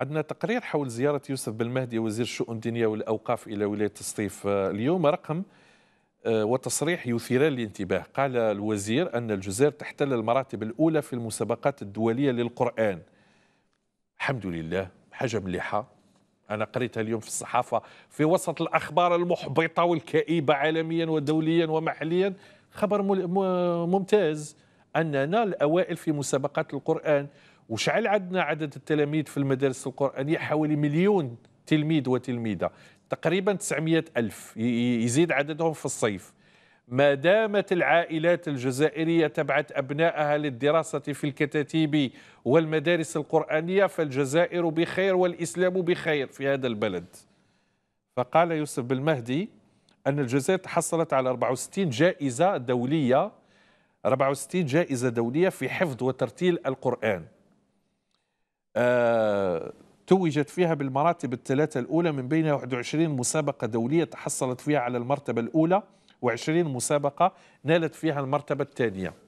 عندنا تقرير حول زيارة يوسف بالمهدي وزير الشؤون الدينية والأوقاف إلى ولاية الصيف آه، اليوم رقم آه، وتصريح يثيران الانتباه قال الوزير أن الجزائر تحتل المراتب الأولى في المسابقات الدولية للقرآن الحمد لله حاجة مليحة أنا قريتها اليوم في الصحافة في وسط الأخبار المحبطة والكئيبة عالميا ودوليا ومحليا خبر ممتاز أننا الأوائل في مسابقات القرآن وشعل عندنا عدد التلاميذ في المدارس القرآنية حوالي مليون تلميذ وتلميذة تقريبا 900 ألف يزيد عددهم في الصيف ما دامت العائلات الجزائرية تبعث أبنائها للدراسة في الكتاتيب والمدارس القرآنية فالجزائر بخير والإسلام بخير في هذا البلد فقال يوسف بالمهدي أن الجزائر تحصلت على 64 جائزة دولية 64 جائزة دولية في حفظ وترتيل القرآن آه، توجت فيها بالمراتب الثلاثة الأولى من بينها 21 مسابقة دولية تحصلت فيها على المرتبة الأولى و20 مسابقة نالت فيها المرتبة الثانية